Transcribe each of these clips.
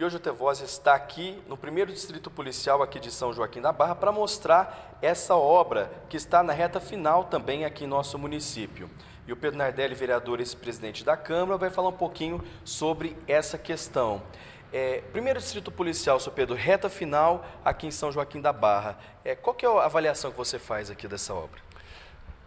E hoje o Voz está aqui no primeiro distrito policial aqui de São Joaquim da Barra para mostrar essa obra que está na reta final também aqui em nosso município. E o Pedro Nardelli, vereador e presidente da Câmara, vai falar um pouquinho sobre essa questão. É, primeiro distrito policial, seu Pedro, reta final aqui em São Joaquim da Barra. É, qual que é a avaliação que você faz aqui dessa obra?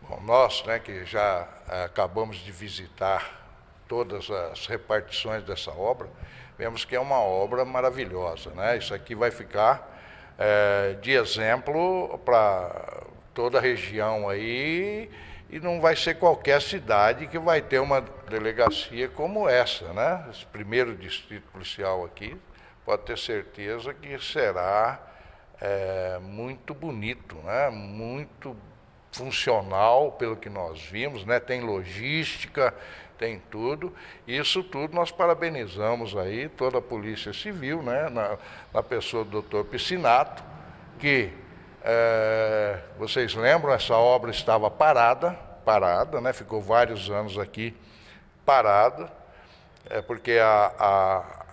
Bom, nós né, que já eh, acabamos de visitar todas as repartições dessa obra, vemos que é uma obra maravilhosa. Né? Isso aqui vai ficar é, de exemplo para toda a região aí e não vai ser qualquer cidade que vai ter uma delegacia como essa, né? Esse primeiro distrito policial aqui pode ter certeza que será é, muito bonito, né? Muito funcional, pelo que nós vimos, né? tem logística, tem tudo. Isso tudo nós parabenizamos aí toda a Polícia Civil, né? na, na pessoa do doutor Piscinato, que é, vocês lembram, essa obra estava parada, parada, né? ficou vários anos aqui parada, é porque a, a,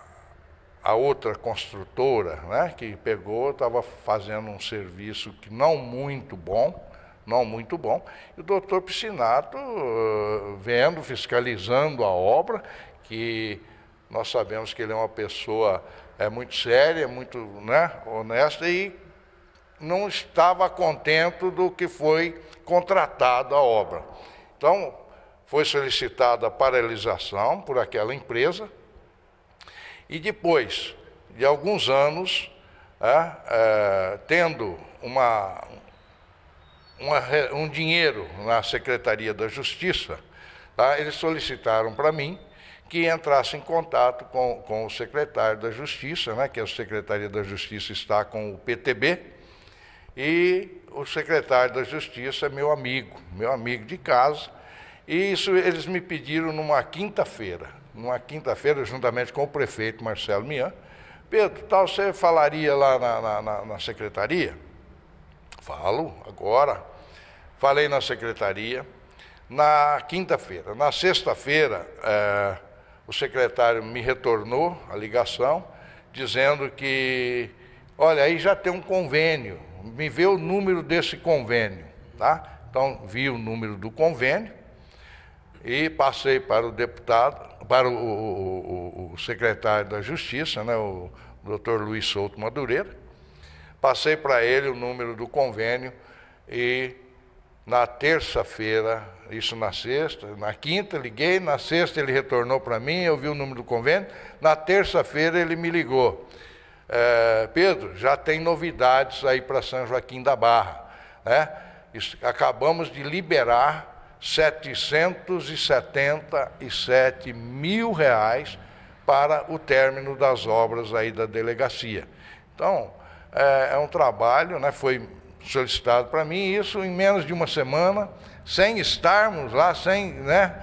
a outra construtora né, que pegou estava fazendo um serviço que não muito bom, não muito bom. E o doutor Piscinato, eh, vendo, fiscalizando a obra, que nós sabemos que ele é uma pessoa é muito séria, muito né, honesta e não estava contento do que foi contratado a obra. Então, foi solicitada a paralisação por aquela empresa e depois de alguns anos, é, é, tendo uma, uma, um dinheiro na Secretaria da Justiça, tá? eles solicitaram para mim que entrasse em contato com, com o secretário da Justiça, né, que a Secretaria da Justiça está com o PTB, e o secretário da Justiça é meu amigo, meu amigo de casa, e isso eles me pediram numa quinta-feira, numa quinta-feira, juntamente com o prefeito Marcelo Mian, Pedro, tal, você falaria lá na, na, na secretaria? Falo, agora falei na secretaria. Na quinta-feira, na sexta-feira, é, o secretário me retornou a ligação, dizendo que, olha, aí já tem um convênio, me vê o número desse convênio, tá? Então, vi o número do convênio e passei para o deputado, para o, o, o, o secretário da Justiça, né, o doutor Luiz Souto Madureira, passei para ele o número do convênio e na terça-feira, isso na sexta, na quinta liguei, na sexta ele retornou para mim, eu vi o número do convênio, na terça-feira ele me ligou. É, Pedro, já tem novidades aí para São Joaquim da Barra. Né? Isso, acabamos de liberar 777 mil reais para o término das obras aí da delegacia. Então, é, é um trabalho, né? foi solicitado para mim, isso em menos de uma semana, sem estarmos lá, sem né,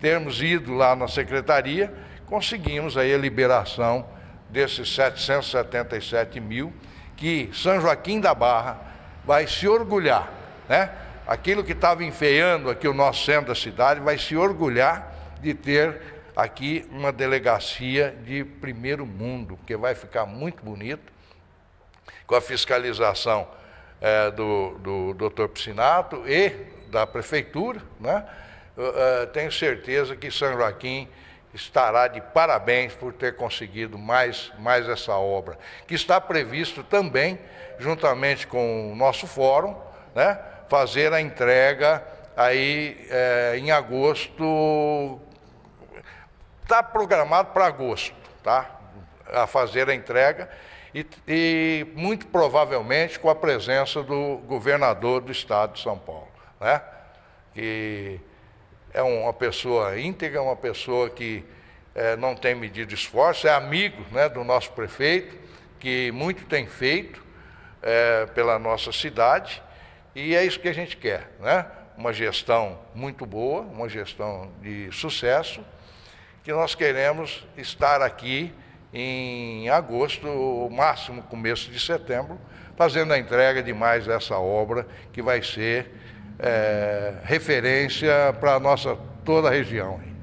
termos ido lá na secretaria, conseguimos aí a liberação desses 777 mil, que São Joaquim da Barra vai se orgulhar, né? Aquilo que estava enfeiando aqui o nosso centro da cidade vai se orgulhar de ter aqui uma delegacia de primeiro mundo, que vai ficar muito bonito, com a fiscalização é, do, do Dr. Piscinato e da Prefeitura, né? Uh, tenho certeza que São Joaquim estará de parabéns por ter conseguido mais, mais essa obra, que está previsto também, juntamente com o nosso fórum, né, fazer a entrega aí é, em agosto, está programado para agosto, tá? A fazer a entrega e, e muito provavelmente com a presença do governador do estado de São Paulo, né? que é uma pessoa íntegra, uma pessoa que é, não tem medido esforço, é amigo né, do nosso prefeito, que muito tem feito é, pela nossa cidade, e é isso que a gente quer, né? uma gestão muito boa, uma gestão de sucesso, que nós queremos estar aqui em agosto, máximo começo de setembro, fazendo a entrega de mais essa obra que vai ser é, referência para a nossa toda a região.